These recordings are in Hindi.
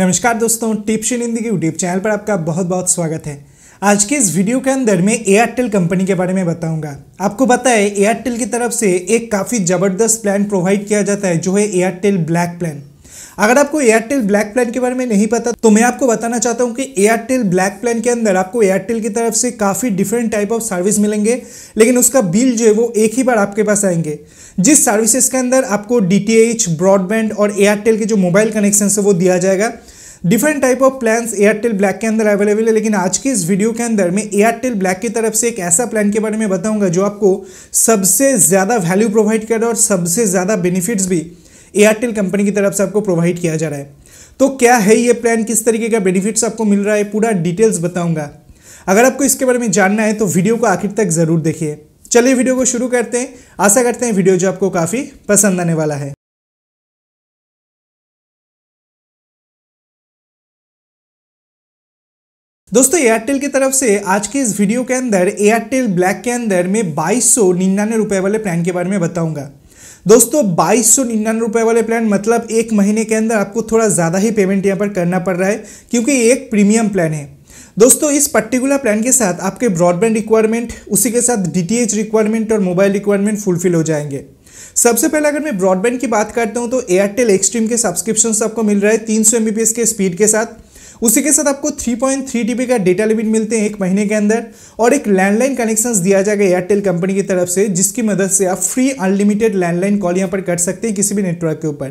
नमस्कार दोस्तों tips in Hindi YouTube channel पर आपका बहुत बहुत स्वागत है आज के इस वीडियो के अंदर मैं एयरटेल कंपनी के बारे में बताऊंगा आपको पता है एयरटेल की तरफ से एक काफ़ी ज़बरदस्त प्लान प्रोवाइड किया जाता है जो है एयरटेल ब्लैक प्लान अगर आपको एयरटेल ब्लैक प्लान के बारे में नहीं पता तो मैं आपको बताना चाहता हूँ कि एयरटेल ब्लैक प्लान के अंदर आपको एयरटेल की तरफ से काफ़ी डिफरेंट टाइप ऑफ सर्विस मिलेंगे लेकिन उसका बिल जो है वो एक ही बार आपके पास आएंगे जिस सर्विसेज के अंदर आपको डी ब्रॉडबैंड और एयरटेल के जो मोबाइल कनेक्शन है वो दिया जाएगा different type of plan Airtel Black के अंदर अवेलेबल है लेकिन आज के इस वीडियो के अंदर मैं एयरटेल ब्लैक की तरफ से एक ऐसा प्लान के बारे में बताऊंगा जो आपको सबसे ज़्यादा वैल्यू प्रोवाइड कर रहा है और सबसे ज़्यादा बेनिफिट्स भी एयरटेल कंपनी की तरफ से आपको प्रोवाइड किया जा रहा है तो क्या है ये प्लान किस तरीके का बेनिफिट्स आपको मिल रहा है पूरा डिटेल्स बताऊंगा अगर आपको इसके बारे में जानना है तो वीडियो को आखिर तक ज़रूर देखिए चलिए वीडियो को शुरू करते हैं आशा करते हैं वीडियो जो आपको काफ़ी पसंद आने वाला है दोस्तों एयरटेल की तरफ से आज के इस वीडियो के अंदर एयरटेल ब्लैक के अंदर मैं बाईस सौ निन्यानवे रुपए वाले प्लान के बारे में बताऊंगा दोस्तों बाईस सौ निन्यानवे वाले प्लान मतलब एक महीने के अंदर आपको थोड़ा ज़्यादा ही पेमेंट यहाँ पर करना पड़ रहा है क्योंकि ये एक प्रीमियम प्लान है दोस्तों इस पर्टिकुलर प्लान के साथ आपके ब्रॉडबैंड रिक्वायरमेंट उसी के साथ डीटीएच रिक्वायरमेंट और मोबाइल रिक्वायरमेंट फुलफिल हो जाएंगे सबसे पहले अगर मैं ब्रॉडबैंड की बात करता हूँ तो एयरटेल एक्सट्रीम के सब्सक्रिप्शन आपको मिल रहा है तीन सौ के स्पीड के साथ उसी के साथ आपको 3.3 पॉइंट का डेटा लिमिट मिलते हैं एक महीने के अंदर और एक लैंडलाइन कनेक्शन दिया जाएगा एयरटेल कंपनी की तरफ से जिसकी मदद से आप फ्री अनलिमिटेड लैंडलाइन कॉल यहाँ पर कर सकते हैं किसी भी नेटवर्क के ऊपर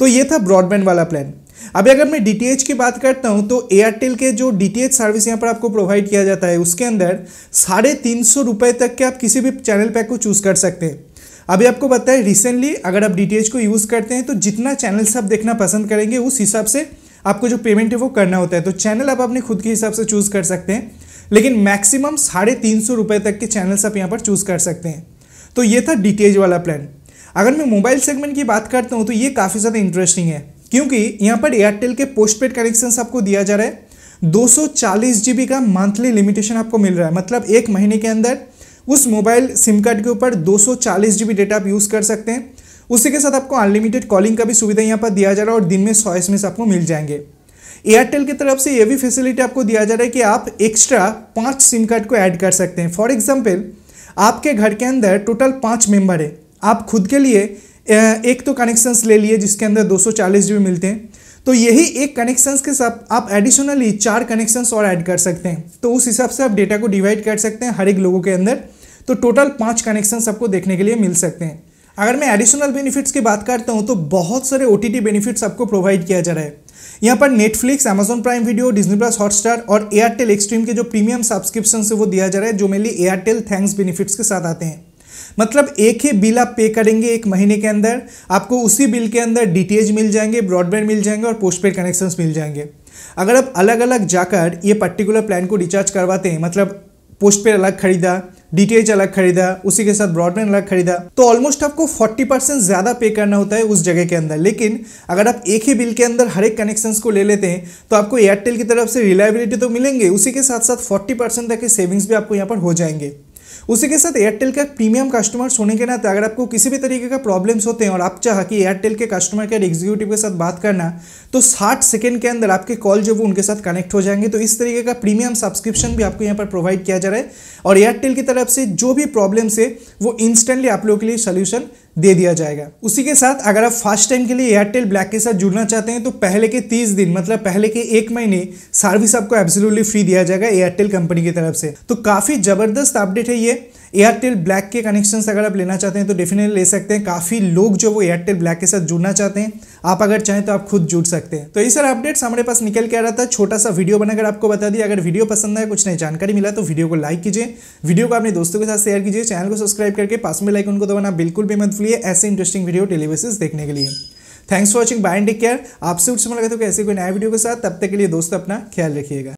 तो ये था ब्रॉडबैंड वाला प्लान अभी अगर मैं डी की बात करता हूँ तो एयरटेल के जो डी सर्विस यहाँ पर आपको प्रोवाइड किया जाता है उसके अंदर साढ़े तीन सौ रुपये तक के आप किसी भी चैनल पैक को चूज़ कर सकते हैं अभी आपको बताया रिसेंटली अगर आप डी को यूज़ करते हैं तो जितना चैनल्स आप देखना पसंद करेंगे उस हिसाब से आपको जो पेमेंट है वो करना होता है तो चैनल आप अपने खुद के हिसाब से चूज़ कर सकते हैं लेकिन मैक्सिमम साढ़े तीन सौ रुपये तक के चैनल्स आप यहाँ पर चूज़ कर सकते हैं तो ये था डी वाला प्लान अगर मैं मोबाइल सेगमेंट की बात करता हूँ तो ये काफ़ी ज़्यादा इंटरेस्टिंग है क्योंकि यहाँ पर एयरटेल के पोस्ट पेड कनेक्शन आपको दिया जा रहा है चालीस जीबी का मंथली लिमिटेशन आपको मिल रहा है मतलब एक महीने के अंदर उस मोबाइल सिम कार्ड के ऊपर चालीस जीबी डेटा आप यूज़ कर सकते हैं उसी के साथ आपको अनलिमिटेड कॉलिंग का भी सुविधा यहाँ पर दिया जा रहा है और दिन में सौ एस आपको मिल जाएंगे एयरटेल की तरफ से ये भी फैसिलिटी आपको दिया जा रहा है कि आप एक्स्ट्रा पाँच सिम कार्ड को ऐड कर सकते हैं फॉर एग्जाम्पल आपके घर के अंदर टोटल पाँच मेम्बर है आप खुद के लिए एक तो कनेक्शंस ले लिए जिसके अंदर 240 सौ मिलते हैं तो यही एक कनेक्शंस के साथ आप एडिशनली चार कनेक्शंस और ऐड कर सकते हैं तो उस हिसाब से आप डेटा को डिवाइड कर सकते हैं हर एक लोगों के अंदर तो टोटल पाँच कनेक्शंस आपको देखने के लिए मिल सकते हैं अगर मैं एडिशनल बेनिफिट्स की बात करता हूँ तो बहुत सारे ओ बेनिफिट्स आपको प्रोवाइड किया जा रहा है यहाँ पर Netflix Amazon Prime Video Disney Plus Hotstar और एयरटेल एक्सट्रीम के जो प्रीमियम सब्सक्रिप्शन है वो दिया जा रहा है जो मेनली एयरटेल थैंक्स बेनिफिट्स के साथ आते हैं मतलब एक ही बिल आप पे करेंगे एक महीने के अंदर आपको उसी बिल के अंदर डी मिल जाएंगे ब्रॉडबैंड मिल जाएंगे और पोस्टपेड कनेक्शन मिल जाएंगे अगर आप अलग अलग जाकर ये पर्टिकुलर प्लान को रिचार्ज करवाते हैं मतलब पोस्ट पेड अलग खरीदा डी अलग खरीदा उसी के साथ ब्रॉडबैंड अलग खरीदा तो ऑलमोस्ट आपको 40 परसेंट ज़्यादा पे करना होता है उस जगह के अंदर लेकिन अगर आप एक ही बिल के अंदर हर एक कनेक्शन को ले लेते हैं तो आपको एयरटेल की तरफ से रिलायबिलिटी तो मिलेंगे उसी के साथ साथ फोर्टी परसेंट तक के सेविंग्स भी आपको यहाँ पर हो जाएंगे उसी के साथ एयरटेल का प्रीमियम कस्टमर्स होने के नाते अगर आपको किसी भी तरीके का प्रॉब्लम्स होते हैं और आप चाह कि एयरटेल के कस्टमर केयर एग्जीक्यूटिव के साथ बात करना तो साठ सेकेंड के अंदर आपके कॉल जो वो उनके साथ कनेक्ट हो जाएंगे तो इस तरीके का प्रीमियम सब्सक्रिप्शन भी आपको यहाँ पर प्रोवाइड किया जा रहा है और एयरटेल की तरफ से जो भी प्रॉब्लम्स है वो इंस्टेंटली आप लोगों के लिए सोल्यूशन दे दिया जाएगा उसी के साथ अगर आप फर्स्ट टाइम के लिए एयरटेल ब्लैक के साथ जुड़ना चाहते हैं तो पहले के तीस दिन मतलब पहले के एक महीने सर्विस आपको एब्सोल्युटली फ्री दिया जाएगा एयरटेल कंपनी की तरफ से तो काफ़ी ज़बरदस्त अपडेट है ये एयरटेल ब्लैक के कनेक्शन अगर आप लेना चाहते हैं तो डेफिनेटली ले सकते हैं काफ़ी लोग जो वो एयरटेल ब्लैक के साथ जुड़ना चाहते हैं आप अगर चाहें तो आप खुद जुड़ सकते हैं तो ये सारे अपडेट्स हमारे पास निकल के आ रहा था छोटा सा वीडियो बनाकर आपको बता दिया अगर वीडियो पसंद आया कुछ नई जानकारी मिला तो वीडियो को लाइक कीजिए वीडियो को अपने दोस्तों के साथ शेयर कीजिए चैनल को सब्सक्राइब करके पास में लाइक उनको दबाना बिल्कुल भी मत भूलिए ऐसे इंटरेस्टिंग वीडियो टेलीविजन देखने के लिए thanks for watching bye and take care आपसे उठ समय लगे तो ऐसे कोई नया वीडियो के साथ तब तक के लिए दोस्तों अपना ख्याल रखिएगा